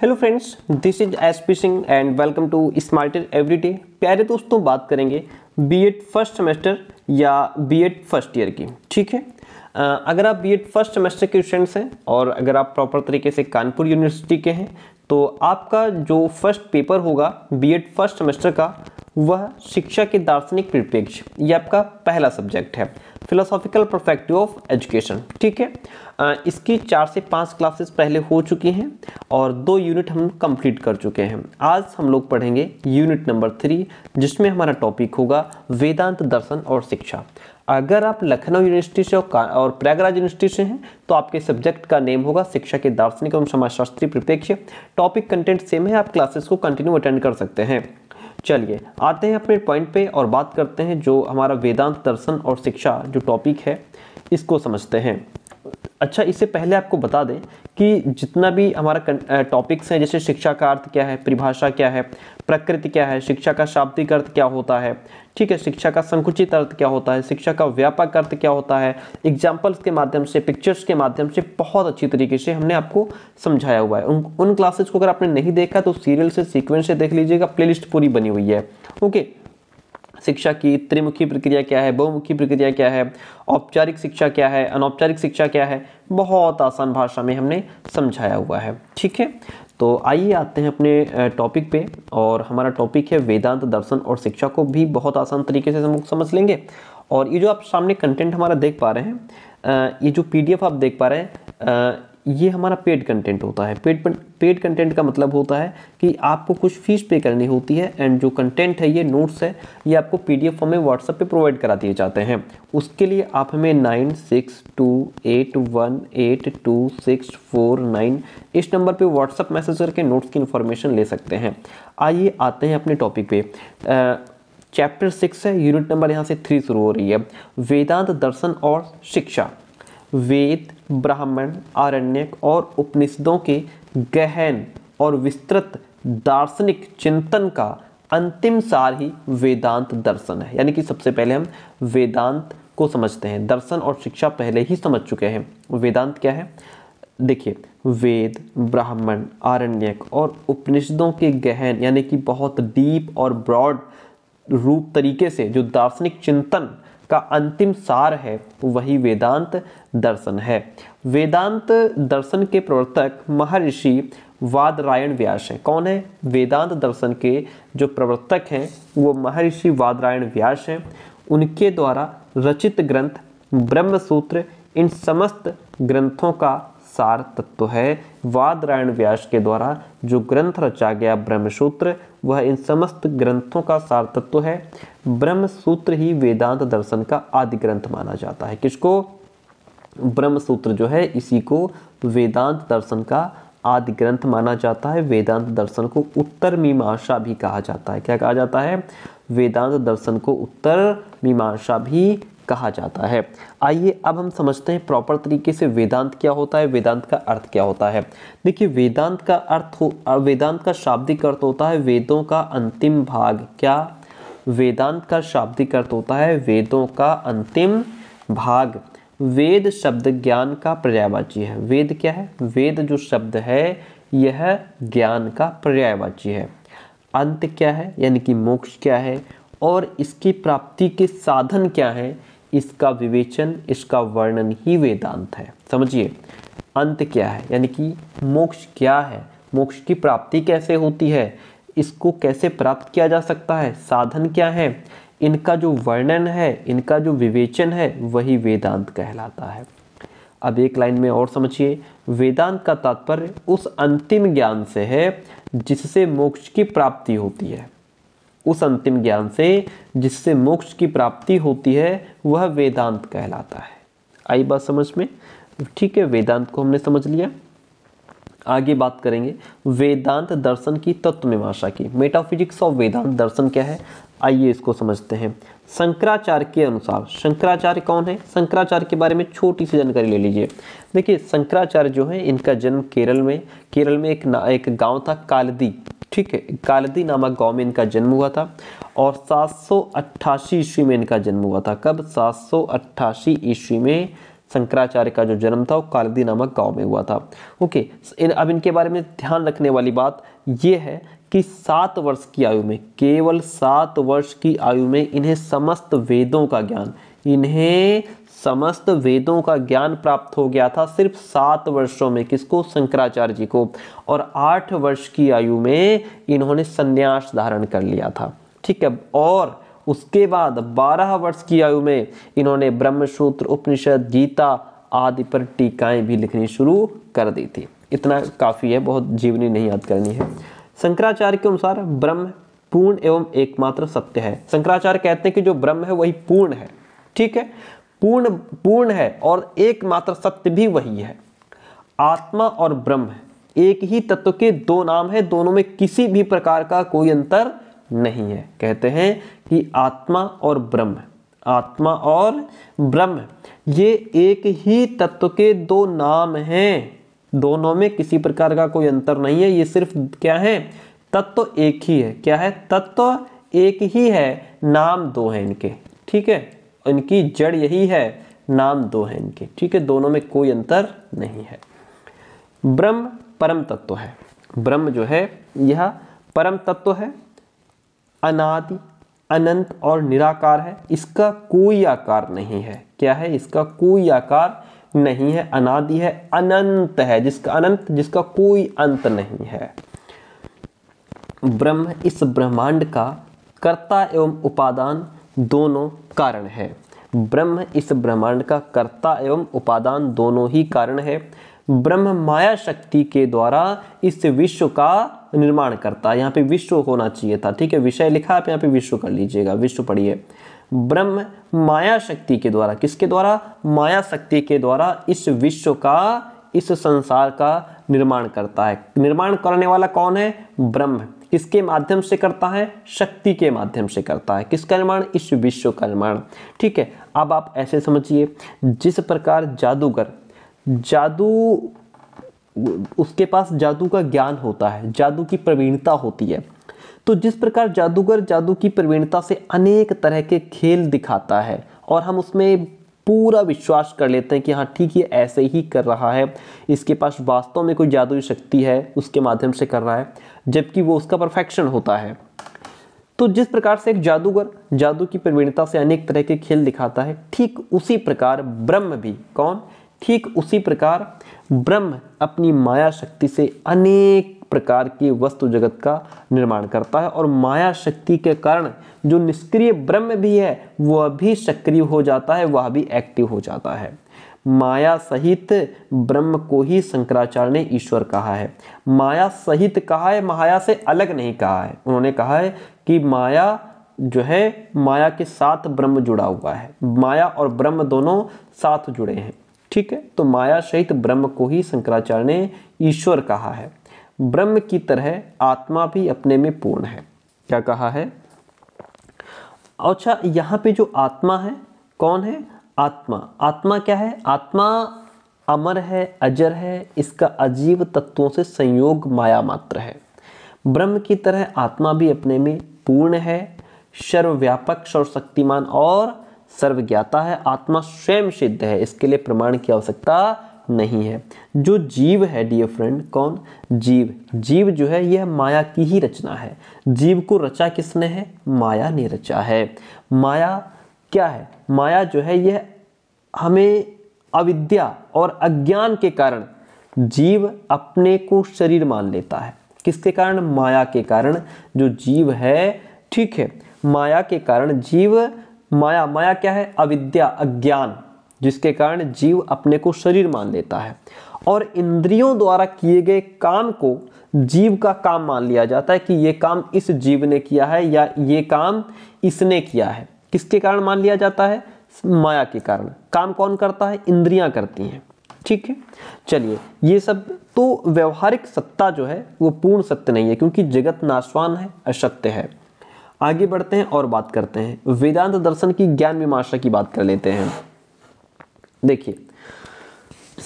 hello friends this is S P Singh and welcome to Smarter Everyday प्यारे दोस्तों बात करेंगे बीएड फर्स्ट सेमेस्टर या बीएड फर्स्ट ईयर की ठीक है अगर आप बीएड फर्स्ट सेमेस्टर के स्टूडेंट्स हैं और अगर आप प्रॉपर तरीके से कानपुर यूनिवर्सिटी के हैं तो आपका जो फर्स्ट पेपर होगा बीएड फर्स्ट सेमेस्टर का वह शिक्षा के दार्शनिक परिप्रेक्ष्य ये आपका पहला सब्जेक्ट है फिलोसॉफिकल परफेक्टिव ऑफ एजुकेशन ठीक है आ, इसकी चार से पाँच क्लासेस पहले हो चुकी हैं और दो यूनिट हम कंप्लीट कर चुके हैं आज हम लोग पढ़ेंगे यूनिट नंबर थ्री जिसमें हमारा टॉपिक होगा वेदांत दर्शन और शिक्षा अगर आप लखनऊ यूनिवर्सिटी से और प्रयागराज यूनिवर्सिटी से हैं तो आपके सब्जेक्ट का नेम होगा शिक्षा के दार्शनिक एवं समाजशास्त्री परिप्रेक्ष्य टॉपिक कंटेंट सेम है आप क्लासेस को कंटिन्यू अटेंड कर सकते हैं चलिए आते हैं अपने पॉइंट पे और बात करते हैं जो हमारा वेदांत दर्शन और शिक्षा जो टॉपिक है इसको समझते हैं अच्छा इससे पहले आपको बता दें कि जितना भी हमारा टॉपिक्स हैं जैसे शिक्षा का अर्थ क्या है परिभाषा क्या है प्रकृति क्या है शिक्षा का शाब्दिक अर्थ क्या होता है ठीक है शिक्षा का संकुचित अर्थ क्या होता है शिक्षा का व्यापक अर्थ क्या होता है एग्जाम्पल्स के माध्यम से पिक्चर्स के माध्यम से बहुत अच्छी तरीके से हमने आपको समझाया हुआ है उन उन क्लासेज को अगर आपने नहीं देखा तो सीरियल से सीक्वेंस से देख लीजिएगा प्लेलिस्ट पूरी बनी हुई है ओके शिक्षा की त्रिमुखी प्रक्रिया क्या है बहुमुखी प्रक्रिया क्या है औपचारिक शिक्षा क्या है अनौपचारिक शिक्षा क्या है बहुत आसान भाषा में हमने समझाया हुआ है ठीक है तो आइए आते हैं अपने टॉपिक पे और हमारा टॉपिक है वेदांत दर्शन और शिक्षा को भी बहुत आसान तरीके से हम समझ लेंगे और ये जो आप सामने कंटेंट हमारा देख पा रहे हैं ये जो पीडीएफ आप देख पा रहे हैं ये हमारा पेड कंटेंट होता है पेड पेड कंटेंट का मतलब होता है कि आपको कुछ फ़ीस पे करनी होती है एंड जो कंटेंट है ये नोट्स है ये आपको पीडीएफ फॉर्म में व्हाट्सएप पे प्रोवाइड करा दिए जाते हैं उसके लिए आप हमें nine six two eight one eight two six four nine इस नंबर पे व्हाट्सअप मैसेज करके नोट्स की इन्फॉर्मेशन ले सकते हैं आइए आते हैं अपने टॉपिक पे चैप्टर सिक्स है यूनिट नंबर यहाँ से थ्री शुरू हो रही है वेदांत दर्शन और शिक्षा वेद ब्राह्मण आरण्यक और उपनिषदों के गहन और विस्तृत दार्शनिक चिंतन का अंतिम सार ही वेदांत दर्शन है यानी कि सबसे पहले हम वेदांत को समझते हैं दर्शन और शिक्षा पहले ही समझ चुके हैं वेदांत क्या है देखिए वेद ब्राह्मण आरण्यक और उपनिषदों के गहन यानी कि बहुत डीप और ब्रॉड रूप तरीके से जो दार्शनिक चिंतन का अंतिम सार है वही वेदांत दर्शन है वेदांत दर्शन के प्रवर्तक महर्षि वादरायण व्यास हैं कौन है वेदांत दर्शन के जो प्रवर्तक हैं वो महर्षि वादरायण व्यास हैं उनके द्वारा रचित ग्रंथ ब्रह्मसूत्र इन समस्त ग्रंथों का सार तत्व है वादरायण व्यास के द्वारा जो ग्रंथ रचा गया ब्रह्मसूत्र वह इन समस्त ग्रंथों का सार तत्व है ब्रह्मसूत्र ही वेदांत दर्शन का आदि ग्रंथ माना जाता है किसको ब्रह्मसूत्र जो है इसी को वेदांत दर्शन का आदि ग्रंथ माना जाता है वेदांत दर्शन को उत्तर मीमांसा भी कहा जाता है क्या कहा जाता है वेदांत दर्शन को उत्तर मीमांसा भी कहा जाता है आइए अब हम समझते हैं प्रॉपर तरीके से वेदांत क्या होता है वेदांत का अर्थ क्या होता है देखिए वेदांत का अर्थ हो वेदांत का शाब्दिक अर्थ होता है वेदों का अंतिम भाग क्या वेदांत का शाब्दिक अर्थ होता है वेदों का अंतिम भाग वेद शब्द ज्ञान का पर्यायवाची है वेद क्या है वेद जो शब्द है यह ज्ञान का पर्यायवाची है अंत क्या है यानी कि मोक्ष क्या है और इसकी प्राप्ति के साधन क्या हैं इसका विवेचन इसका वर्णन ही वेदांत है समझिए अंत क्या है यानी कि मोक्ष क्या है मोक्ष की प्राप्ति कैसे होती है इसको कैसे प्राप्त किया जा सकता है साधन क्या है इनका जो वर्णन है इनका जो विवेचन है वही वेदांत कहलाता है अब एक लाइन में और समझिए वेदांत का तात्पर्य उस अंतिम ज्ञान से है जिससे मोक्ष की प्राप्ति होती है उस अंतिम ज्ञान से जिससे मोक्ष की प्राप्ति होती है वह वेदांत कहलाता है आई बात समझ में ठीक है वेदांत को हमने समझ लिया आगे बात करेंगे वेदांत दर्शन की तत्व मीमांसा की मेटाफिजिक्स ऑफ वेदांत दर्शन क्या है आइए इसको समझते हैं शंकराचार्य के अनुसार शंकराचार्य कौन है शंकराचार्य के बारे में छोटी सी जानकारी ले लीजिए देखिए शंकराचार्य जो है इनका जन्म केरल में केरल में एक ना, एक गांव था कालदी ठीक है कालदी नामक गांव में इनका जन्म हुआ था और सात सौ ईस्वी में इनका जन्म हुआ था कब सात सौ ईस्वी में शंकराचार्य का जो जन्म था वो कालदी नामक गांव में हुआ था ओके इन, अब इनके बारे में ध्यान रखने वाली बात यह है कि सात वर्ष की आयु में केवल सात वर्ष की आयु में इन्हें समस्त वेदों का ज्ञान इन्हें समस्त वेदों का ज्ञान प्राप्त हो गया था सिर्फ सात वर्षों में किसको शंकराचार्य जी को और आठ वर्ष की आयु में इन्होंने संन्यास धारण कर लिया था ठीक है और उसके बाद बारह वर्ष की आयु में इन्होंने ब्रह्मसूत्र उपनिषद गीता आदि पर टीकाएँ भी लिखनी शुरू कर दी थी इतना काफ़ी है बहुत जीवनी नहीं याद करनी है शंकराचार्य के अनुसार ब्रह्म पूर्ण एवं एकमात्र सत्य है शंकराचार्य कहते हैं कि जो ब्रह्म है वही पूर्ण है ठीक है पूर्ण पूर्ण है और एकमात्र सत्य भी वही है आत्मा और ब्रह्म एक ही तत्व के दो नाम है दोनों में किसी भी प्रकार का कोई अंतर नहीं है कहते हैं कि आत्मा और ब्रह्म आत्मा और ब्रह्म ये एक ही तत्व के दो नाम हैं दोनों में किसी प्रकार का कोई अंतर नहीं है ये सिर्फ क्या है तत्व एक ही है क्या है तत्व एक ही है नाम दो है इनके ठीक है इनकी जड़ यही है नाम दो है इनके ठीक है दोनों में कोई अंतर नहीं है ब्रह्म परम तत्व है ब्रह्म जो है यह परम तत्व है अनादि अनंत और निराकार है इसका कोई आकार नहीं है क्या है इसका कोई आकार नहीं है अनादि है अनंत है जिसका अनंत जिसका कोई अंत नहीं है ब्रह्म इस ब्रह्मांड का कर्ता एवं उपादान दोनों कारण है ब्रह्म इस ब्रह्मांड का कर्ता एवं उपादान दोनों ही कारण है ब्रह्म माया शक्ति के द्वारा इस विश्व का निर्माण करता यहाँ पे विश्व होना चाहिए था ठीक है विषय लिखा आप यहाँ पे विश्व कर लीजिएगा विश्व पढ़िए ब्रह्म माया शक्ति के द्वारा किसके द्वारा माया शक्ति के द्वारा इस विश्व का इस संसार का निर्माण करता है निर्माण करने वाला कौन है ब्रह्म किसके माध्यम से करता है शक्ति के माध्यम से करता है किसका निर्माण इस विश्व का निर्माण ठीक है अब आप ऐसे समझिए जिस प्रकार जादूगर जादू उसके पास जादू का ज्ञान होता है जादू की प्रवीणता होती है तो जिस प्रकार जादूगर जादू की प्रवीणता से अनेक तरह के खेल दिखाता है और हम उसमें पूरा विश्वास कर लेते हैं कि हाँ ठीक ये ऐसे ही कर रहा है इसके पास वास्तव में कोई जादुई शक्ति है उसके माध्यम से कर रहा है जबकि वो उसका परफेक्शन होता है तो जिस प्रकार से एक जादूगर जादू की प्रवीणता से अनेक तरह के खेल दिखाता है ठीक उसी प्रकार ब्रह्म भी कौन ठीक उसी प्रकार ब्रह्म अपनी माया शक्ति से अनेक प्रकार की वस्तु जगत का निर्माण करता है और माया शक्ति के कारण जो निष्क्रिय ब्रह्म भी है वह भी सक्रिय हो जाता है वह भी एक्टिव हो जाता है माया सहित ब्रह्म को ही शंकराचार्य ने ईश्वर कहा है माया सहित कहा है माया से अलग नहीं कहा है उन्होंने कहा है कि माया जो है माया के साथ ब्रह्म जुड़ा हुआ है माया और ब्रह्म दोनों साथ जुड़े हैं ठीक है तो माया सहित ब्रह्म को ही शंकराचार्य ने ईश्वर कहा है ब्रह्म की तरह आत्मा भी अपने में पूर्ण है क्या कहा है अच्छा यहाँ पे जो आत्मा है कौन है आत्मा आत्मा क्या है आत्मा अमर है अजर है इसका अजीव तत्वों से संयोग माया मात्र है ब्रह्म की तरह आत्मा भी अपने में पूर्ण है सर्वव्यापक सर्वशक्तिमान और सर्वज्ञाता है आत्मा स्वयं सिद्ध है इसके लिए प्रमाण की आवश्यकता नहीं है जो जीव है डियर फ्रेंड कौन जीव जीव जो है यह माया की ही रचना है जीव को रचा किसने है माया ने रचा है माया क्या है माया जो है यह हमें अविद्या और अज्ञान के कारण जीव अपने को शरीर मान लेता है किसके कारण माया के कारण जो जीव है ठीक है माया के कारण जीव माया माया क्या है अविद्या अज्ञान जिसके कारण जीव अपने को शरीर मान लेता है और इंद्रियों द्वारा किए गए काम को जीव का काम मान लिया जाता है कि ये काम इस जीव ने किया है या ये काम इसने किया है किसके कारण मान लिया जाता है माया के कारण काम कौन करता है इंद्रियां करती हैं ठीक है चलिए ये सब तो व्यवहारिक सत्ता जो है वो पूर्ण सत्य नहीं है क्योंकि जगत नाशवान है असत्य है आगे बढ़ते हैं और बात करते हैं वेदांत दर्शन की ज्ञान मीमाशा की बात कर लेते हैं देखिए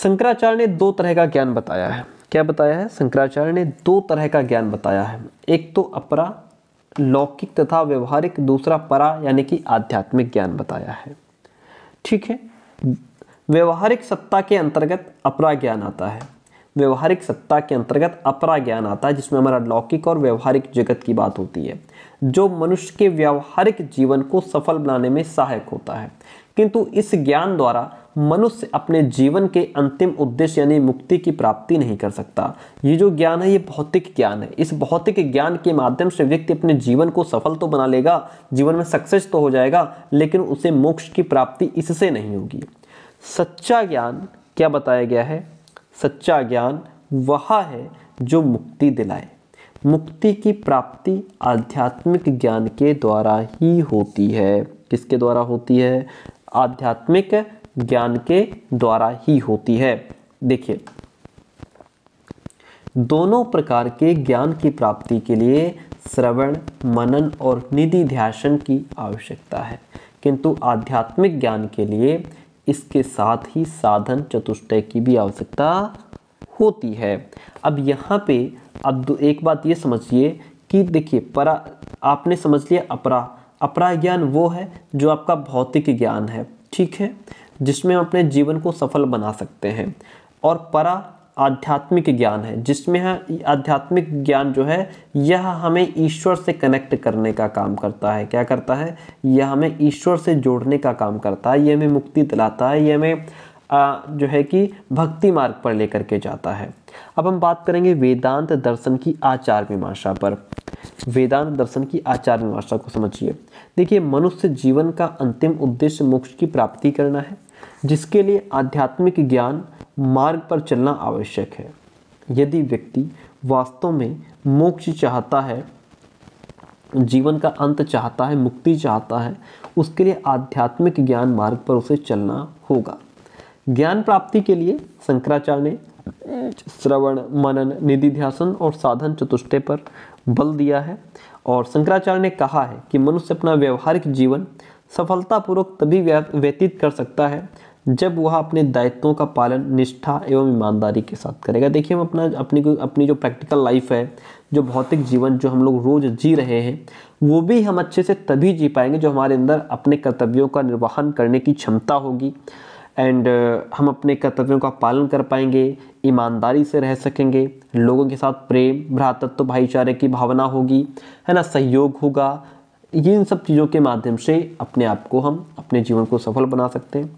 शंकराचार्य ने दो तरह का ज्ञान बताया है क्या बताया है शंकराचार्य ने दो तरह का ज्ञान बताया है एक तो अपरा लौकिक तथा व्यवहारिक दूसरा परा यानी कि आध्यात्मिक ज्ञान बताया है ठीक है व्यवहारिक सत्ता के अंतर्गत अपरा ज्ञान आता है व्यवहारिक सत्ता के अंतर्गत अपरा ज्ञान आता है जिसमें हमारा लौकिक और व्यवहारिक जगत की बात होती है जो मनुष्य के व्यवहारिक जीवन को सफल बनाने में सहायक होता है किंतु इस ज्ञान द्वारा मनुष्य अपने जीवन के अंतिम उद्देश्य यानी मुक्ति की प्राप्ति नहीं कर सकता ये जो ज्ञान है ये भौतिक ज्ञान है इस भौतिक ज्ञान के माध्यम से व्यक्ति अपने जीवन को सफल तो बना लेगा जीवन में सक्सेस तो हो जाएगा लेकिन उसे मोक्ष की प्राप्ति इससे नहीं होगी सच्चा ज्ञान क्या बताया गया है सच्चा ज्ञान वह है जो मुक्ति दिलाए मुक्ति की प्राप्ति आध्यात्मिक ज्ञान के द्वारा ही होती है किसके द्वारा होती है आध्यात्मिक ज्ञान के द्वारा ही होती है देखिए दोनों प्रकार के ज्ञान की प्राप्ति के लिए श्रवण मनन और निधि ध्यान की आवश्यकता है किंतु आध्यात्मिक ज्ञान के लिए इसके साथ ही साधन चतुष्टय की भी आवश्यकता होती है अब यहाँ पे अब एक बात ये समझिए कि देखिए परा आपने समझ लिया अपरा अपरा ज्ञान वो है जो आपका भौतिक ज्ञान है ठीक है जिसमें हम अपने जीवन को सफल बना सकते हैं और परा आध्यात्मिक ज्ञान है जिसमें आध्यात्मिक ज्ञान जो है यह हमें ईश्वर से कनेक्ट करने का काम करता है क्या करता है यह हमें ईश्वर से जोड़ने का काम करता है यह हमें मुक्ति दिलाता है यह हमें जो है कि भक्ति मार्ग पर लेकर के जाता है अब हम बात करेंगे वेदांत दर्शन की आचार मीमांसा पर वेदांत दर्शन की आचार मीमांसा को समझिए देखिए मनुष्य जीवन का अंतिम उद्देश्य मोक्ष की प्राप्ति करना है जिसके लिए आध्यात्मिक ज्ञान मार्ग पर चलना आवश्यक है यदि व्यक्ति वास्तव में मोक्ष चाहता है जीवन का अंत चाहता है मुक्ति चाहता है उसके लिए आध्यात्मिक ज्ञान मार्ग पर उसे चलना होगा ज्ञान प्राप्ति के लिए शंकराचार्य ने श्रवण मनन निधि ध्यासन और साधन चतुष्टय पर बल दिया है और शंकराचार्य ने कहा है कि मनुष्य अपना व्यवहारिक जीवन सफलतापूर्वक तभी व्यतीत कर सकता है जब वह अपने दायित्वों का पालन निष्ठा एवं ईमानदारी के साथ करेगा देखिए हम अपना अपनी अपनी जो प्रैक्टिकल लाइफ है जो भौतिक जीवन जो हम लोग रोज़ जी रहे हैं वो भी हम अच्छे से तभी जी पाएंगे जो हमारे अंदर अपने कर्तव्यों का निर्वहन करने की क्षमता होगी एंड uh, हम अपने कर्तव्यों का पालन कर पाएंगे ईमानदारी से रह सकेंगे लोगों के साथ प्रेम भ्रातत्व भाईचारे की भावना होगी है ना सहयोग होगा ये इन सब चीज़ों के माध्यम से अपने आप को हम अपने जीवन को सफल बना सकते हैं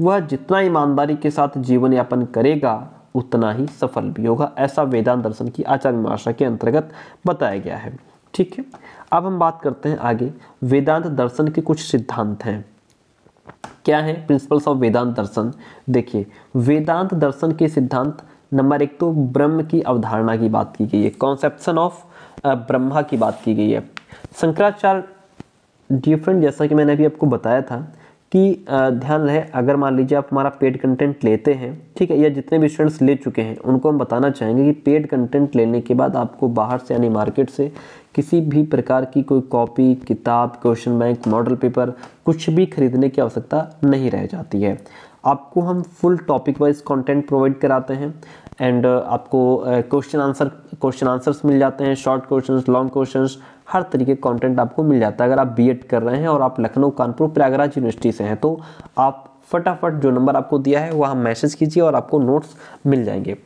वह जितना ईमानदारी के साथ जीवन यापन करेगा उतना ही सफल भी होगा ऐसा वेदांत दर्शन की आचार्य महाशा के अंतर्गत बताया गया है ठीक है अब हम बात करते हैं आगे वेदांत दर्शन के कुछ सिद्धांत हैं क्या है प्रिंसिपल्स ऑफ वेदांत दर्शन देखिए वेदांत दर्शन के सिद्धांत नंबर एक तो ब्रह्म की अवधारणा की बात की गई है कॉन्सेप्शन ऑफ ब्रह्मा की बात की गई है शंकराचार्य डिफरेंट जैसा कि मैंने अभी आपको बताया था कि ध्यान रहे अगर मान लीजिए आप हमारा पेड कंटेंट लेते हैं ठीक है या जितने भी स्टूडेंट्स ले चुके हैं उनको हम बताना चाहेंगे कि पेड कंटेंट लेने के बाद आपको बाहर से यानी मार्केट से किसी भी प्रकार की कोई कॉपी किताब क्वेश्चन बैंक मॉडल पेपर कुछ भी खरीदने की आवश्यकता नहीं रह जाती है आपको हम full topic wise content provide कराते हैं एंड आपको क्वेश्चन आंसर क्वेश्चन आंसर्स मिल जाते हैं शॉर्ट क्वेश्चंस लॉन्ग क्वेश्चंस हर तरीके का कॉन्टेंट आपको मिल जाता है अगर आप बी कर रहे हैं और आप लखनऊ कानपुर प्रयागराज यूनिवर्सिटी से हैं तो आप फटाफट जो नंबर आपको दिया है वहाँ मैसेज कीजिए और आपको नोट्स मिल जाएंगे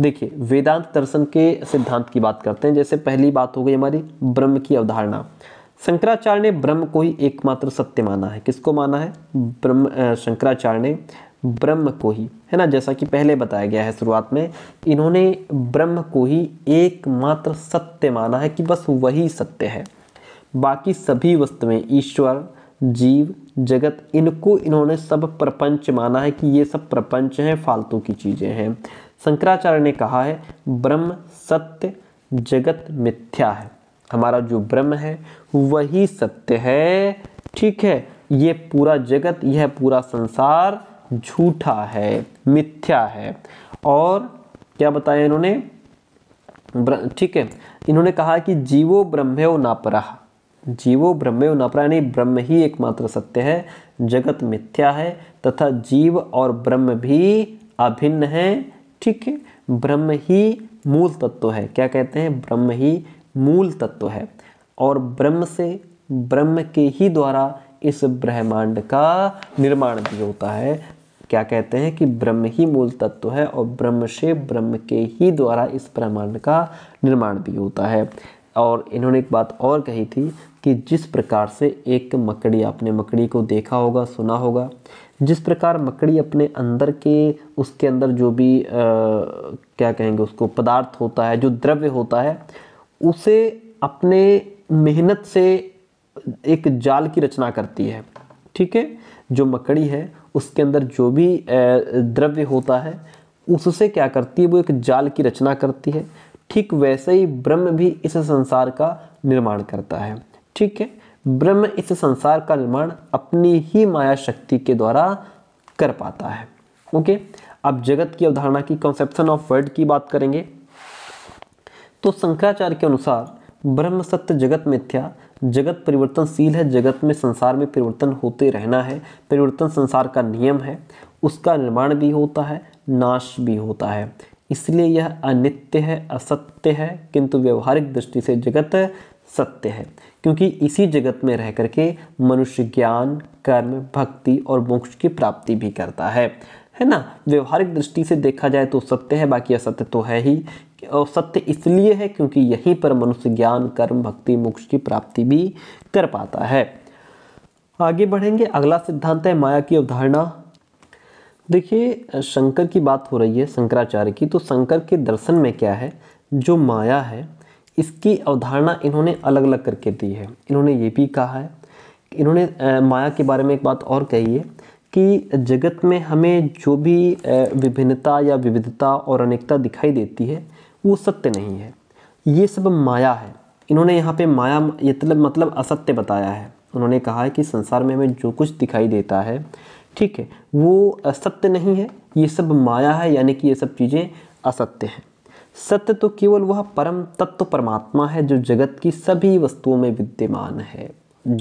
देखिए वेदांत दर्शन के सिद्धांत की बात करते हैं जैसे पहली बात हो गई हमारी ब्रह्म की अवधारणा शंकराचार्य ने ब्रह्म को ही एकमात्र सत्य माना है किसको माना है ब्रह्म शंकराचार्य ने ब्रह्म को ही है ना जैसा कि पहले बताया गया है शुरुआत में इन्होंने ब्रह्म को ही एकमात्र सत्य माना है कि बस वही सत्य है बाकी सभी वस्तुएं ईश्वर जीव जगत इनको इन्होंने सब प्रपंच माना है कि ये सब प्रपंच हैं फालतू की चीज़ें हैं शंकराचार्य ने कहा है ब्रह्म सत्य जगत मिथ्या है हमारा जो ब्रह्म है वही सत्य है ठीक है ये पूरा जगत यह पूरा संसार झूठा है मिथ्या है और क्या बताया इन्होंने ठीक है इन्होंने कहा कि जीवो ब्रह्मो नापराह जीवो ब्रह्मो नापरा यानी ब्रह्म ही एकमात्र सत्य है जगत मिथ्या है तथा जीव और ब्रह्म भी अभिन्न है ठीक है ब्रह्म ही मूल तत्व है क्या कहते हैं ब्रह्म ही मूल तत्व है और ब्रह्म से ब्रह्म के ही द्वारा इस ब्रह्मांड का निर्माण भी होता है क्या कहते हैं कि ब्रह्म ही मूल तत्व है और ब्रह्म से ब्रह्म के ही द्वारा इस ब्रह्मांड का निर्माण भी होता है और इन्होंने एक बात और कही थी कि जिस प्रकार से एक मकड़ी आपने मकड़ी को देखा होगा सुना होगा जिस प्रकार मकड़ी अपने अंदर के उसके अंदर जो भी आ, क्या कहेंगे उसको पदार्थ होता है जो द्रव्य होता है उसे अपने मेहनत से एक जाल की रचना करती है ठीक है जो मकड़ी है उसके अंदर जो भी द्रव्य होता है उससे क्या करती है वो एक जाल की रचना करती है ठीक वैसे ही ब्रह्म भी इस संसार का निर्माण करता है ठीक है ब्रह्म इस संसार का निर्माण अपनी ही माया शक्ति के द्वारा कर पाता है ओके अब जगत की अवधारणा की कंसेप्शन ऑफ वर्ड की बात करेंगे तो शंकराचार्य के अनुसार ब्रह्म सत्य जगत मिथ्या जगत परिवर्तनशील है जगत में संसार में परिवर्तन होते रहना है परिवर्तन संसार का नियम है उसका निर्माण भी होता है नाश भी होता है इसलिए यह अनित्य है असत्य है किंतु व्यवहारिक दृष्टि से जगत सत्य है क्योंकि इसी जगत में रह करके मनुष्य ज्ञान कर्म भक्ति और मोक्ष की प्राप्ति भी करता है है ना व्यवहारिक दृष्टि से देखा जाए तो सत्य है बाकी असत्य तो है ही और सत्य इसलिए है क्योंकि यहीं पर मनुष्य ज्ञान कर्म भक्ति मोक्ष की प्राप्ति भी कर पाता है आगे बढ़ेंगे अगला सिद्धांत है माया की अवधारणा देखिए शंकर की बात हो रही है शंकराचार्य की तो शंकर के दर्शन में क्या है जो माया है इसकी अवधारणा इन्होंने अलग अलग करके दी है इन्होंने ये भी कहा है इन्होंने माया के बारे में एक बात और कही है कि जगत में हमें जो भी विभिन्नता या विविधता और अनेकता दिखाई देती है वो सत्य नहीं है ये सब माया है इन्होंने यहाँ पे माया मतलब मतलब असत्य बताया है उन्होंने कहा है कि संसार में हमें जो कुछ दिखाई देता है ठीक है वो असत्य नहीं है ये सब माया है यानी कि ये सब चीज़ें असत्य हैं सत्य तो केवल वह परम तत्व परमात्मा है जो जगत की सभी वस्तुओं में विद्यमान है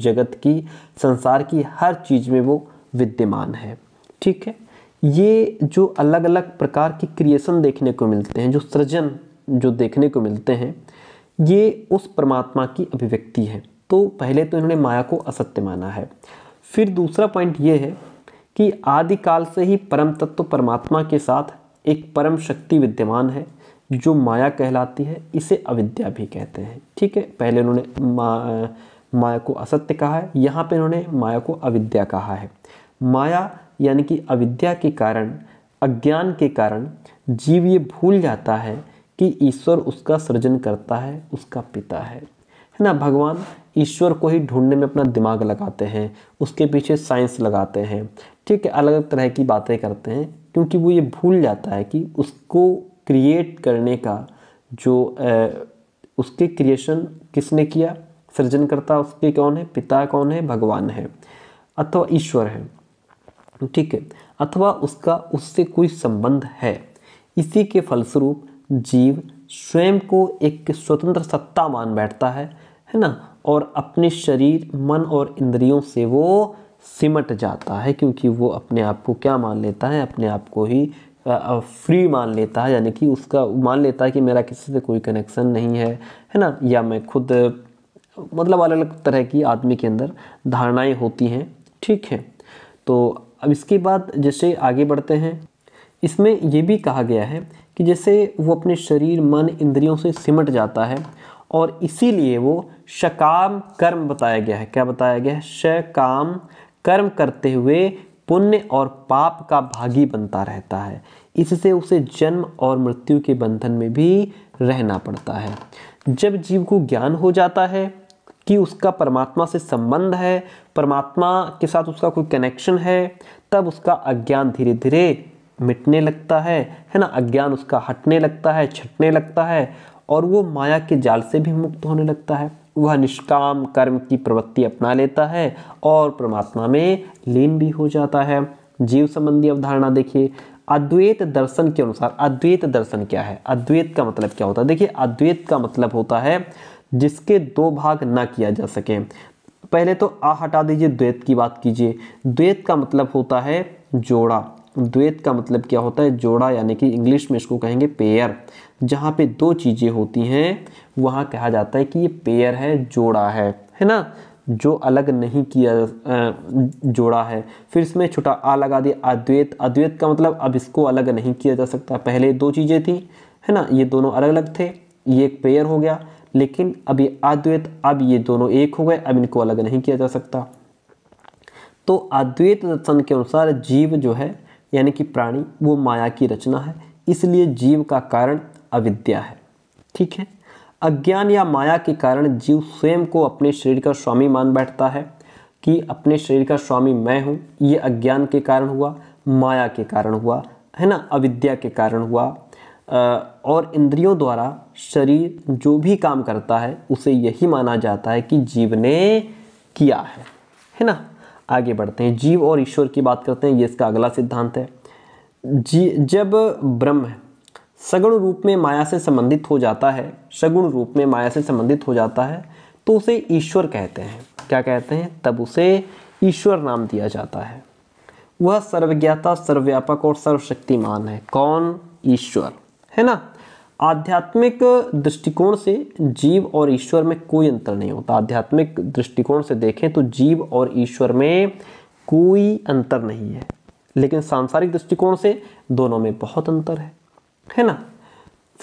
जगत की संसार की हर चीज़ में वो विद्यमान है ठीक है ये जो अलग अलग प्रकार की क्रिएशन देखने को मिलते हैं जो सृजन जो देखने को मिलते हैं ये उस परमात्मा की अभिव्यक्ति है तो पहले तो इन्होंने माया को असत्य माना है फिर दूसरा पॉइंट ये है कि आदिकाल से ही परम तत्व परमात्मा के साथ एक परम शक्ति विद्यमान है जो माया कहलाती है इसे अविद्या भी कहते हैं ठीक है पहले उन्होंने मा, माया को असत्य कहा है यहाँ पे उन्होंने माया को अविद्या कहा है माया यानी कि अविद्या के कारण अज्ञान के कारण जीव ये भूल जाता है कि ईश्वर उसका सृजन करता है उसका पिता है है ना भगवान ईश्वर को ही ढूंढने में अपना दिमाग लगाते हैं उसके पीछे साइंस लगाते हैं ठीक है अलग अलग तरह की बातें करते हैं क्योंकि वो ये भूल जाता है कि उसको क्रिएट करने का जो ए, उसके क्रिएशन किसने किया सृजन करता उसके कौन है पिता कौन है भगवान है अथवा ईश्वर है ठीक है अथवा उसका उससे कोई संबंध है इसी के फलस्वरूप जीव स्वयं को एक स्वतंत्र सत्ता मान बैठता है है ना और अपने शरीर मन और इंद्रियों से वो सिमट जाता है क्योंकि वो अपने आप को क्या मान लेता है अपने आप को ही फ्री मान लेता है यानी कि उसका मान लेता है कि मेरा किसी से कोई कनेक्शन नहीं है है ना या मैं खुद मतलब अलग अलग तरह की आदमी के अंदर धारणाएं होती हैं ठीक है तो अब इसके बाद जैसे आगे बढ़ते हैं इसमें ये भी कहा गया है कि जैसे वो अपने शरीर मन इंद्रियों से सिमट जाता है और इसीलिए वो शकाम कर्म बताया गया है क्या बताया गया है शकाम कर्म करते हुए पुण्य और पाप का भागी बनता रहता है इससे उसे जन्म और मृत्यु के बंधन में भी रहना पड़ता है जब जीव को ज्ञान हो जाता है कि उसका परमात्मा से संबंध है परमात्मा के साथ उसका कोई कनेक्शन है तब उसका अज्ञान धीरे धीरे मिटने लगता है है ना अज्ञान उसका हटने लगता है छटने लगता है और वो माया के जाल से भी मुक्त होने लगता है वह निष्काम कर्म की प्रवृत्ति अपना लेता है और परमात्मा में लीन भी हो जाता है जीव संबंधी अवधारणा देखिए अद्वैत दर्शन के अनुसार अद्वैत दर्शन क्या है अद्वैत का मतलब क्या होता है देखिए अद्वैत का मतलब होता है जिसके दो भाग ना किया जा सके पहले तो आ हटा दीजिए द्वैत की बात कीजिए द्वैत का मतलब होता है जोड़ा द्वैत का मतलब क्या होता है जोड़ा यानी कि इंग्लिश में इसको कहेंगे पेयर जहाँ पे दो चीज़ें होती हैं वहाँ कहा जाता है कि ये पेयर है जोड़ा है है ना जो अलग नहीं किया जोड़ा है फिर इसमें छोटा आ लगा दिया अद्वैत अद्वैत का मतलब अब इसको अलग नहीं किया जा सकता पहले दो चीज़ें थी है ना ये दोनों अलग अलग थे ये एक पेयर हो गया लेकिन अब ये अद्वैत अब ये दोनों एक हो गए अब इनको अलग नहीं किया जा सकता तो अद्वैत दर्शन के अनुसार जीव जो है यानी कि प्राणी वो माया की रचना है इसलिए जीव का कारण अविद्या है ठीक है अज्ञान या माया के कारण जीव स्वयं को अपने शरीर का स्वामी मान बैठता है कि अपने शरीर का स्वामी मैं हूँ ये अज्ञान के कारण हुआ माया के कारण हुआ है ना अविद्या के कारण हुआ और इंद्रियों द्वारा शरीर जो भी काम करता है उसे यही माना जाता है कि जीव ने किया है है ना आगे बढ़ते हैं जीव और ईश्वर की बात करते हैं ये इसका अगला सिद्धांत है जी जब ब्रह्म सगुण रूप में माया से संबंधित हो जाता है सगुण रूप में माया से संबंधित हो जाता है तो उसे ईश्वर कहते हैं क्या कहते हैं तब उसे ईश्वर नाम दिया जाता है वह सर्वज्ञाता सर्वव्यापक और सर्वशक्तिमान है कौन ईश्वर है ना आध्यात्मिक दृष्टिकोण से जीव और ईश्वर में कोई अंतर नहीं होता आध्यात्मिक दृष्टिकोण से देखें तो जीव और ईश्वर में कोई अंतर नहीं है लेकिन सांसारिक दृष्टिकोण से दोनों में बहुत अंतर है है ना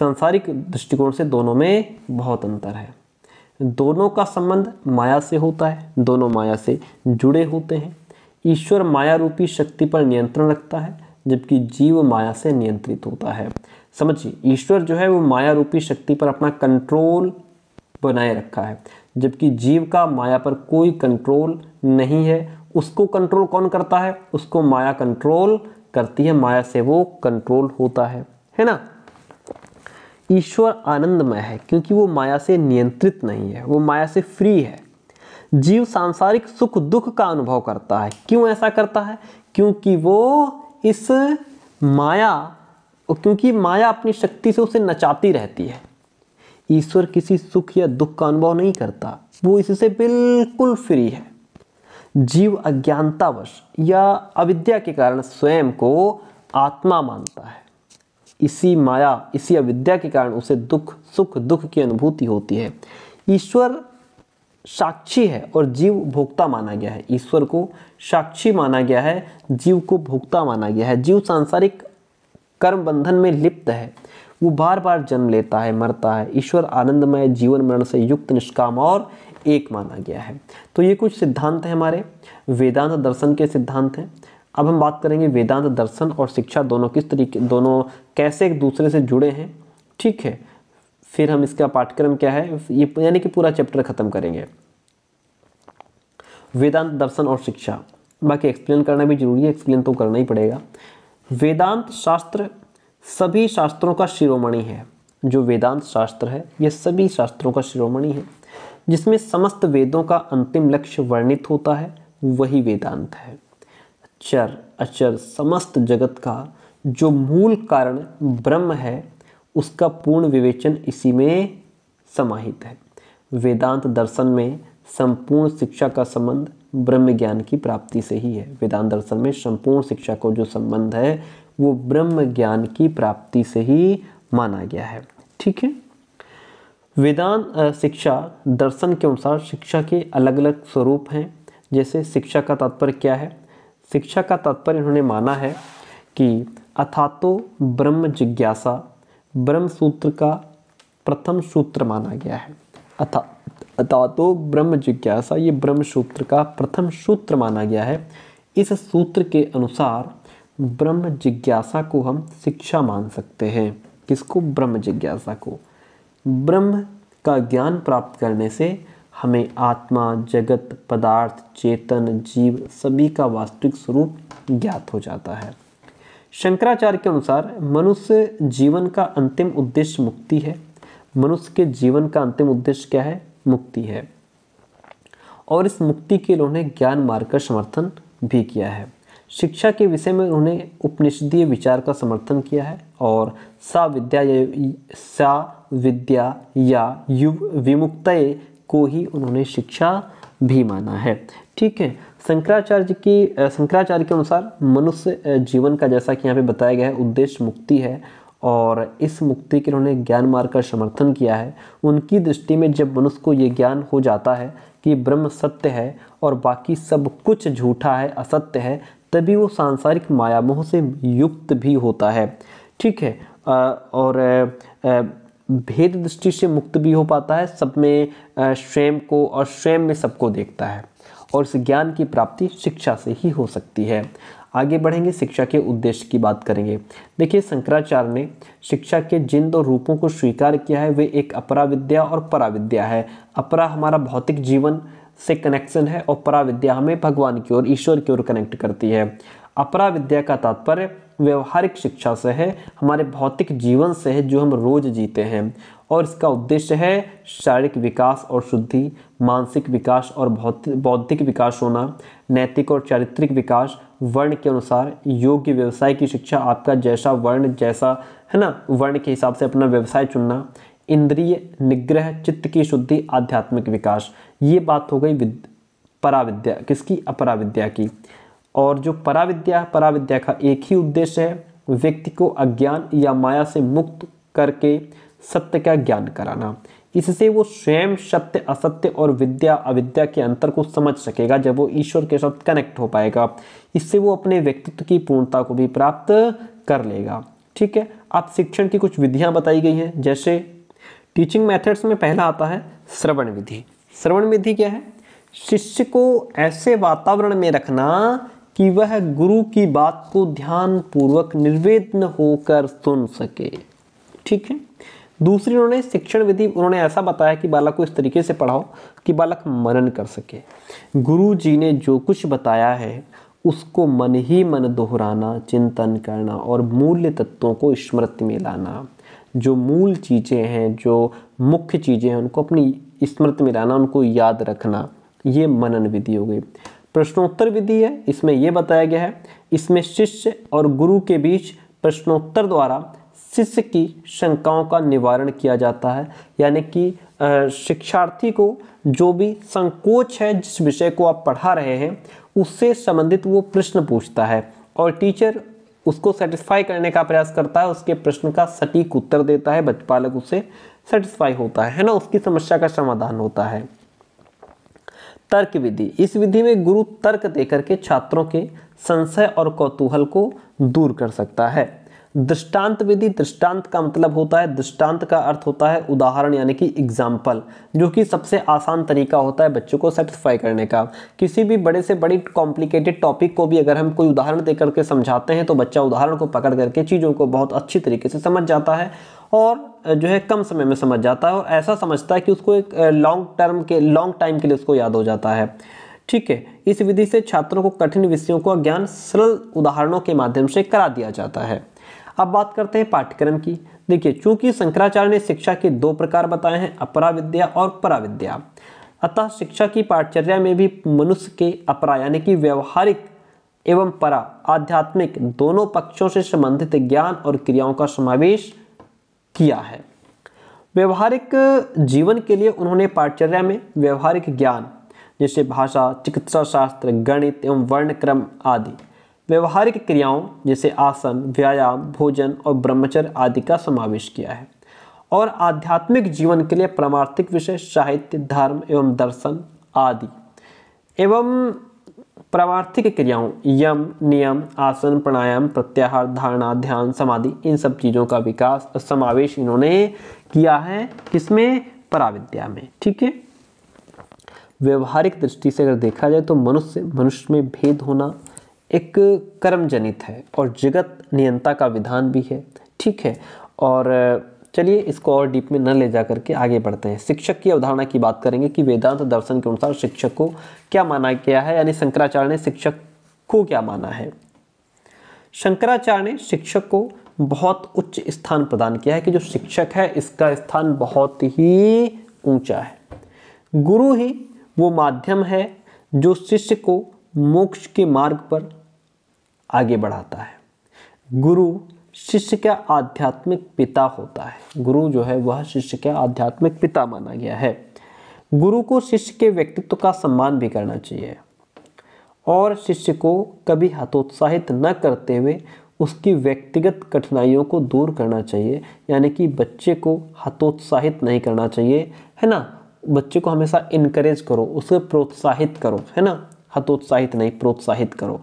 सांसारिक दृष्टिकोण से दोनों में बहुत अंतर है दोनों का संबंध माया से होता है दोनों माया से जुड़े होते हैं ईश्वर माया रूपी शक्ति पर नियंत्रण रखता है जबकि जीव माया से नियंत्रित होता है समझिए ईश्वर जो है वो माया रूपी शक्ति पर अपना कंट्रोल बनाए रखा है जबकि जीव का माया पर कोई कंट्रोल नहीं है उसको कंट्रोल कौन करता है उसको माया कंट्रोल करती है माया से वो कंट्रोल होता है है ना ईश्वर आनंदमय है क्योंकि वो माया से नियंत्रित नहीं है वो माया से फ्री है जीव सांसारिक सुख दुख का अनुभव करता है क्यों ऐसा करता है क्योंकि वो इस माया और क्योंकि माया अपनी शक्ति से उसे नचाती रहती है ईश्वर किसी सुख या दुख का अनुभव नहीं करता वो इससे बिल्कुल फ्री है जीव अज्ञानतावश या अविद्या के कारण स्वयं को आत्मा मानता है इसी माया इसी अविद्या के कारण उसे दुख सुख दुख की अनुभूति होती है ईश्वर साक्षी है और जीव भोक्ता माना गया है ईश्वर को साक्षी माना गया है जीव को भोक्ता माना गया है जीव सांसारिक कर्म बंधन में लिप्त है वो बार बार जन्म लेता है मरता है ईश्वर आनंदमय जीवन मरण से युक्त निष्काम और एक माना गया है तो ये कुछ सिद्धांत हैं हमारे वेदांत दर्शन के सिद्धांत हैं अब हम बात करेंगे वेदांत दर्शन और शिक्षा दोनों किस तरीके दोनों कैसे एक दूसरे से जुड़े हैं ठीक है फिर हम इसका पाठ्यक्रम क्या है ये यानी कि पूरा चैप्टर ख़त्म करेंगे वेदांत दर्शन और शिक्षा बाकी एक्सप्लेन करना भी जरूरी है एक्सप्लेन तो करना ही पड़ेगा वेदांत शास्त्र सभी शास्त्रों का शिरोमणि है जो वेदांत शास्त्र है यह सभी शास्त्रों का शिरोमणि है जिसमें समस्त वेदों का अंतिम लक्ष्य वर्णित होता है वही वेदांत है चर अचर समस्त जगत का जो मूल कारण ब्रह्म है उसका पूर्ण विवेचन इसी में समाहित है वेदांत दर्शन में संपूर्ण शिक्षा का संबंध ब्रह्म ज्ञान की प्राप्ति से ही है वेदांत दर्शन में संपूर्ण शिक्षा को जो संबंध है वो ब्रह्म ज्ञान की प्राप्ति से ही माना गया है ठीक है वेदांत शिक्षा दर्शन के अनुसार शिक्षा के अलग अलग स्वरूप हैं जैसे शिक्षा का तात्पर्य क्या है शिक्षा का तात्पर्य इन्होंने माना है कि अथातो ब्रह्म जिज्ञासा ब्रह्म सूत्र का प्रथम सूत्र माना गया है अथा अतातो ब्रह्म जिज्ञासा ये ब्रह्म सूत्र का प्रथम सूत्र माना गया है इस सूत्र के अनुसार ब्रह्म जिज्ञासा को हम शिक्षा मान सकते हैं किसको ब्रह्म जिज्ञासा को ब्रह्म का ज्ञान प्राप्त करने से हमें आत्मा जगत पदार्थ चेतन जीव सभी का वास्तविक स्वरूप ज्ञात हो जाता है शंकराचार्य के अनुसार मनुष्य जीवन का अंतिम उद्देश्य मुक्ति है मनुष्य के जीवन का अंतिम उद्देश्य क्या है मुक्ति है और इस मुक्ति के उन्होंने ज्ञान मार्ग का समर्थन भी किया है शिक्षा के विषय में उन्होंने उपनिषदीय विचार का समर्थन किया है और सा विद्या सा विद्या या युव विमुक्त को ही उन्होंने शिक्षा भी माना है ठीक है शंकराचार्य की शंकराचार्य के अनुसार मनुष्य जीवन का जैसा कि यहाँ पे बताया गया है उद्देश्य मुक्ति है और इस मुक्ति के उन्होंने ज्ञान मार्ग का समर्थन किया है उनकी दृष्टि में जब मनुष्य को ये ज्ञान हो जाता है कि ब्रह्म सत्य है और बाकी सब कुछ झूठा है असत्य है तभी वो सांसारिक मायामोह से युक्त भी होता है ठीक है और भेद दृष्टि से मुक्त भी हो पाता है सब में स्वयं को और स्वयं में सबको देखता है और इस ज्ञान की प्राप्ति शिक्षा से ही हो सकती है आगे बढ़ेंगे शिक्षा के उद्देश्य की बात करेंगे देखिए शंकराचार्य ने शिक्षा के जिन दो रूपों को स्वीकार किया है वे एक अपरा विद्या और पराविद्या है अपरा हमारा भौतिक जीवन से कनेक्शन है और पराविद्या हमें भगवान की ओर ईश्वर की ओर कनेक्ट करती है अपरा विद्या का तात्पर्य व्यवहारिक शिक्षा से है हमारे भौतिक जीवन से है जो हम रोज जीते हैं और इसका उद्देश्य है शारीरिक विकास और शुद्धि मानसिक विकास और बौद्धिक विकास होना नैतिक और चारित्रिक विकास वर्ण के अनुसार योग्य व्यवसाय की शिक्षा आपका जैसा वर्ण जैसा है ना वर्ण के हिसाब से अपना व्यवसाय चुनना इंद्रिय निग्रह चित्त की शुद्धि आध्यात्मिक विकास ये बात हो गई विद पराविद्या किसकी अपराविद्या की और जो पराविद्या पराविद्या का एक ही उद्देश्य है व्यक्ति को अज्ञान या माया से मुक्त करके सत्य का ज्ञान कराना इससे वो स्वयं सत्य असत्य और विद्या अविद्या के अंतर को समझ सकेगा जब वो ईश्वर के साथ कनेक्ट हो पाएगा इससे वो अपने व्यक्तित्व की पूर्णता को भी प्राप्त कर लेगा ठीक है अब शिक्षण की कुछ विधियाँ बताई गई हैं जैसे टीचिंग मेथड्स में पहला आता है श्रवण विधि श्रवण विधि क्या है शिष्य को ऐसे वातावरण में रखना कि वह गुरु की बात को ध्यानपूर्वक निर्वेदन होकर सुन सके ठीक है दूसरी उन्होंने शिक्षण विधि उन्होंने ऐसा बताया कि बालक को इस तरीके से पढ़ाओ कि बालक मनन कर सके गुरु जी ने जो कुछ बताया है उसको मन ही मन दोहराना चिंतन करना और मूल्य तत्वों को स्मृति में लाना जो मूल चीज़ें हैं जो मुख्य चीज़ें हैं उनको अपनी स्मृति में लाना उनको याद रखना ये मनन विधि हो गई प्रश्नोत्तर विधि है इसमें यह बताया गया है इसमें शिष्य और गुरु के बीच प्रश्नोत्तर द्वारा शिष्य की शंकाओं का निवारण किया जाता है यानी कि शिक्षार्थी को जो भी संकोच है जिस विषय को आप पढ़ा रहे हैं उससे संबंधित वो प्रश्न पूछता है और टीचर उसको सेटिस्फाई करने का प्रयास करता है उसके प्रश्न का सटीक उत्तर देता है बच्च बालक उससे सेटिस्फाई होता है है ना उसकी समस्या का समाधान होता है तर्क विधि इस विधि में गुरु तर्क दे करके छात्रों के संशय और कौतूहल को दूर कर सकता है दृष्टांत विधि दृष्टांत का मतलब होता है दृष्टांत का अर्थ होता है उदाहरण यानी कि एग्जाम्पल जो कि सबसे आसान तरीका होता है बच्चों को सेटिस्फाई करने का किसी भी बड़े से बड़ी कॉम्प्लिकेटेड टॉपिक को भी अगर हम कोई उदाहरण दे करके समझाते हैं तो बच्चा उदाहरण को पकड़ करके चीज़ों को बहुत अच्छी तरीके से समझ जाता है और जो है कम समय में समझ जाता है और ऐसा समझता है कि उसको एक लॉन्ग टर्म के लॉन्ग टाइम के लिए उसको याद हो जाता है ठीक है इस विधि से छात्रों को कठिन विषयों का ज्ञान सरल उदाहरणों के माध्यम से करा दिया जाता है अब बात करते हैं पाठ्यक्रम की देखिए चूंकि शंकराचार्य ने शिक्षा के दो प्रकार बताए हैं अपरा विद्या और पराविद्या अतः शिक्षा की पाठचर्या में भी मनुष्य के अपरा यानी कि व्यवहारिक एवं परा आध्यात्मिक दोनों पक्षों से संबंधित ज्ञान और क्रियाओं का समावेश किया है व्यवहारिक जीवन के लिए उन्होंने पाठचर्या में व्यवहारिक ज्ञान जैसे भाषा चिकित्सा शास्त्र गणित एवं वर्णक्रम आदि व्यवहारिक क्रियाओं जैसे आसन व्यायाम भोजन और ब्रह्मचर्य आदि का समावेश किया है और आध्यात्मिक जीवन के लिए परमार्थिक विषय साहित्य धर्म एवं दर्शन आदि एवं परमार्थिक क्रियाओं यम नियम आसन प्राणायाम प्रत्याहार धारणा ध्यान समाधि इन सब चीज़ों का विकास और समावेश इन्होंने किया है किसमें पराविद्या में ठीक है व्यवहारिक दृष्टि से अगर देखा जाए तो मनुष्य मनुष्य में भेद होना एक कर्मजनित है और जगत नियंता का विधान भी है ठीक है और चलिए इसको और डीप में न ले जा करके आगे बढ़ते हैं शिक्षक की अवधारणा की बात करेंगे कि वेदांत दर्शन के अनुसार शिक्षक को क्या माना गया है यानी शंकराचार्य ने शिक्षक को क्या माना है शंकराचार्य ने शिक्षक को बहुत उच्च स्थान प्रदान किया है कि जो शिक्षक है इसका स्थान बहुत ही ऊंचा है गुरु ही वो माध्यम है जो शिष्य को मोक्ष के मार्ग पर आगे बढ़ाता है गुरु शिष्य का आध्यात्मिक पिता होता है गुरु जो है वह शिष्य का आध्यात्मिक पिता माना गया है गुरु को शिष्य के व्यक्तित्व का सम्मान भी करना चाहिए और शिष्य को कभी हतोत्साहित न करते हुए उसकी व्यक्तिगत कठिनाइयों को दूर करना चाहिए यानी कि बच्चे को हतोत्साहित नहीं करना चाहिए है ना बच्चे को हमेशा इनक्रेज करो उसे प्रोत्साहित करो है ना हतोत्साहित नहीं प्रोत्साहित करो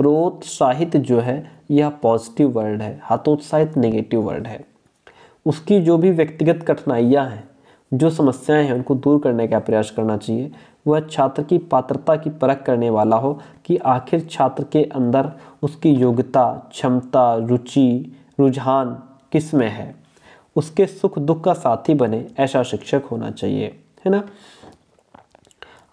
प्रोत्साहित जो है यह पॉजिटिव वर्ड है हतोत्साहित नेगेटिव वर्ड है उसकी जो भी व्यक्तिगत कठिनाइयाँ हैं जो समस्याएं हैं उनको दूर करने का प्रयास करना चाहिए वह छात्र की पात्रता की परख करने वाला हो कि आखिर छात्र के अंदर उसकी योग्यता क्षमता रुचि रुझान किस में है उसके सुख दुख का साथी बने ऐसा शिक्षक होना चाहिए है ना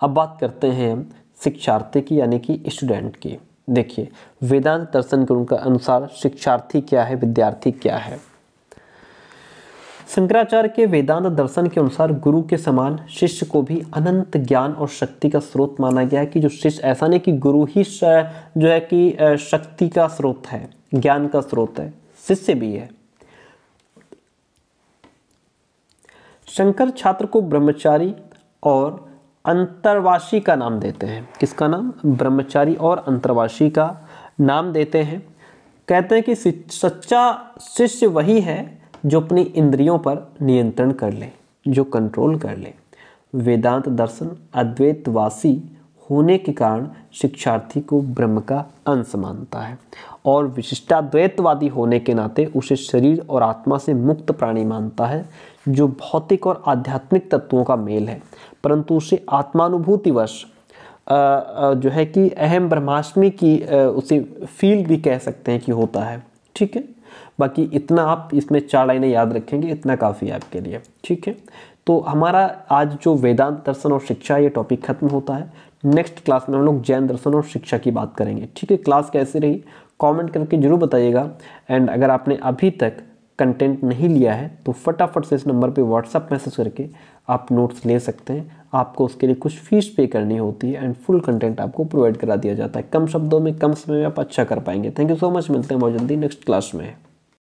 अब बात करते हैं हम शिक्षार्थी की यानी कि स्टूडेंट की देखिए वेदांत दर्शन के उनका अनुसार शिक्षार्थी क्या है विद्यार्थी क्या है शंकराचार्य के वेदांत दर्शन के अनुसार गुरु के समान शिष्य को भी अनंत ज्ञान और शक्ति का स्रोत माना गया है कि जो शिष्य ऐसा नहीं कि गुरु ही जो है कि शक्ति का स्रोत है ज्ञान का स्रोत है शिष्य भी है शंकर छात्र को ब्रह्मचारी और अंतर्वासी का नाम देते हैं किसका नाम ब्रह्मचारी और अंतर्वासी का नाम देते हैं कहते हैं कि सच्चा शिष्य वही है जो अपनी इंद्रियों पर नियंत्रण कर ले जो कंट्रोल कर ले वेदांत दर्शन अद्वैतवासी होने के कारण शिक्षार्थी को ब्रह्म का अंश मानता है और विशिष्टाद्वैतवादी होने के नाते उसे शरीर और आत्मा से मुक्त प्राणी मानता है जो भौतिक और आध्यात्मिक तत्वों का मेल है परंतु उसे आत्मानुभूतिवश जो है कि अहम ब्रह्माष्टमी की उसे फील भी कह सकते हैं कि होता है ठीक है बाकी इतना आप इसमें चार लाइनें याद रखेंगे इतना काफ़ी है आपके लिए ठीक है तो हमारा आज जो वेदांत दर्शन और शिक्षा ये टॉपिक खत्म होता है नेक्स्ट क्लास में हम लोग जैन दर्शन और शिक्षा की बात करेंगे ठीक है क्लास कैसे रही कमेंट करके जरूर बताइएगा एंड अगर आपने अभी तक कंटेंट नहीं लिया है तो फटाफट से इस नंबर पे व्हाट्सअप मैसेज करके आप नोट्स ले सकते हैं आपको उसके लिए कुछ फीस पे करनी होती है एंड फुल कंटेंट आपको प्रोवाइड करा दिया जाता है कम शब्दों में कम समय में आप अच्छा कर पाएंगे थैंक यू सो मच मिलते हैं बहुत जल्दी नेक्स्ट क्लास में